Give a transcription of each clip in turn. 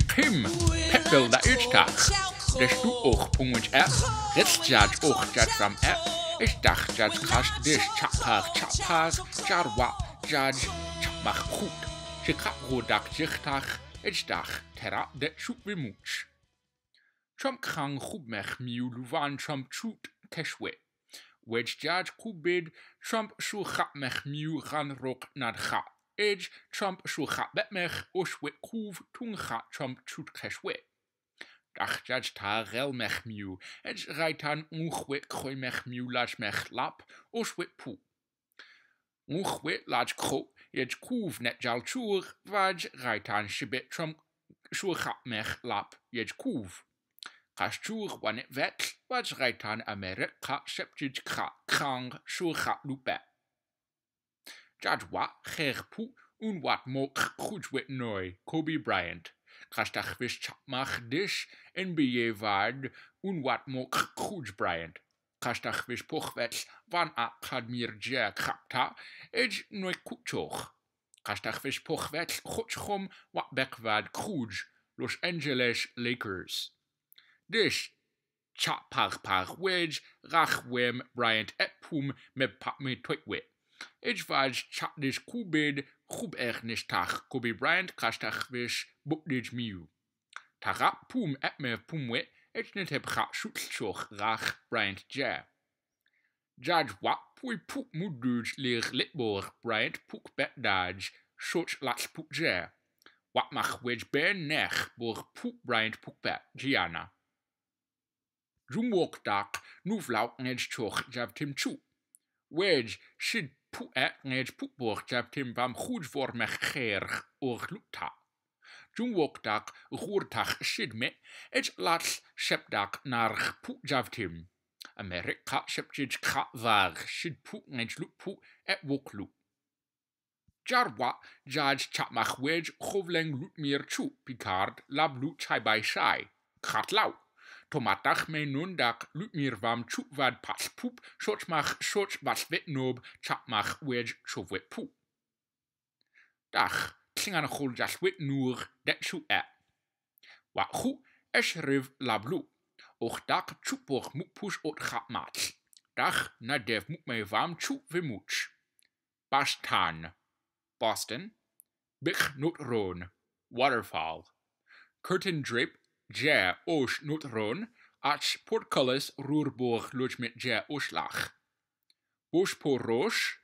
kim, Pepel da Ilstach, der Stuoch Punkt F, Ritzjat Och Jatsam er. ich dachte Jats Kast Dish Chapar Chapar, Jarwa Jaj Chapmach Hut, Chikapo Dak Jichtach, ich dach Terra de Schubwimuch. Chom Krang mech Miu luwan Chom Chut Keshwe. Wedge Jaj Kubid Chom mech Miu ran rok Ranrok Nadcha. Edge Trump Shulcha Betmech Oshwe Kuv Tungcha Trump Chutkeshwe. Dachjaj Tarel Mech Miu, Ej Raitan Unchwe Kroy Mech Miu Laj Mech Lap Oshwe Pu. Unchwe Laj Kro, Ej Kuv Net Jal Chur, Vaj reitan Shibet Trump Shulcha Mech Lap Ej Kuv. Kashchur Wanet Vetl, Vaj Raitan Amerika Shepjij Kra Krang Shulcha Lupet. Jadwa Gerpu Unwat Mo Goedwit Nooi Kobe Bryant. Kastachwisch Dish NBA Waard wat Mo Goed Bryant. Kastachwisch Pochwets Van Akadmir Jack Kapta Ej Nooi Kuchoch. Kastachwisch Pochwets wat Watbekwaad Kruj Los Angeles Lakers. Dis Chapach Pach Wedge Rachwem Bryant Epum Mepap Me twitwit. Ich war chatnis kubin, chub ech nis tach, kubi Bryant kastach wish, butnij miu. Tara pum etme pumwe, ich nit heb chat rach Bryant ja. Judge wat pui puk muduj lir litborg Bryant puk bet daj, schoch lach puk ja. Wat mach wedge ben nech, bor puk Bryant puk bet Gianna. Jumwok nu nuf lauten edge choch jav tim chu. Wedge, shid pw e ngej pw bwch jab tim bam chwj fwr mech cherch o'ch lwta. Dwi'n wogdag tach sydd me, eich lall sep sepdag narch pw jab tim. America sepjid kha vag sydd pw ngej lwt pw e wog lwt. Jarwa jaj mach wej chofleng lwt mir chw, Picard lab lwt chai bai shai. Cat law tomatach me nundak lutmir vam chupvad pas poop, shochmach shoch vasvetnob, chapmach wedge chowet poop. Dach, tlingan chol jaswit nur, det chu e. Wa chu, esh riv lablu. Och dak chupoch mukpush ot chapmach. Dach, na dev muk me vam chup vimuch. Bastan, Boston, Bich Nutron, Waterfall, Curtain Drape, J. O. neutron. ach portcullis roerboog lucht met dje ooslach. Oosh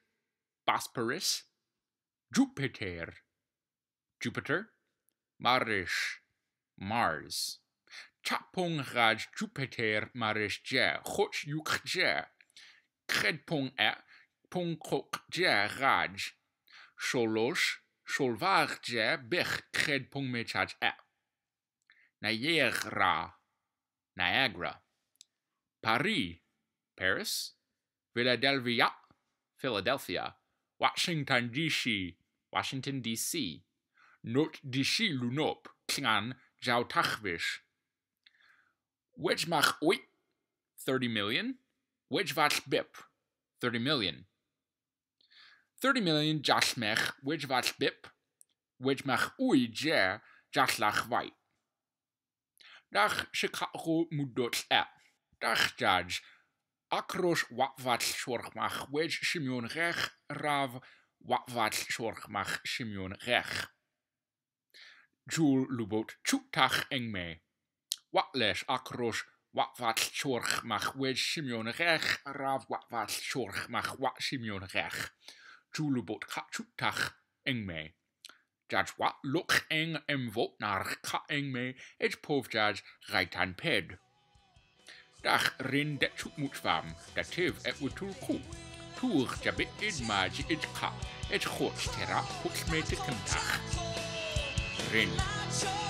Jupiter, Jupiter, Marish, Mars. Chapong raj Jupiter Mars dje, goch juk dje. Kredpong e, pong kok dje raj. Sholosh, sholvar dje, bech kredpong mechaj e. Niagara, Niagara, Paris, Paris, Philadelphia, Philadelphia, Washington D.C., Washington D.C., Not D.C. Lunop, Klan, Jautachvish, mach Oit, 30 million, vats Bip, 30 million. 30 million Which vats Bip, Wedgemach Ui Jer, Jashlach White. dach Chicago mwdod e. Dach jaj, ac roes wafall siwrchmach wedi Simeon Rech raf wafall siwrchmach Simeon Rech. Jwl lwbwt tiwtach yng me. Watles ac roes wafall siwrchmach wedi Simeon Rech raf wafall siwrchmach wat Simeon Rech. Jwl lwbwt tiwtach yng me. Judge Wat Luk Eng em vot naar Ka Eng me et pof judge Raitan Ped. Dach rin det chuk mut fam, da tev et wutul ku. Tuch jabit id maji id ka, et chot tera hut me te kentach. Rin. Rin.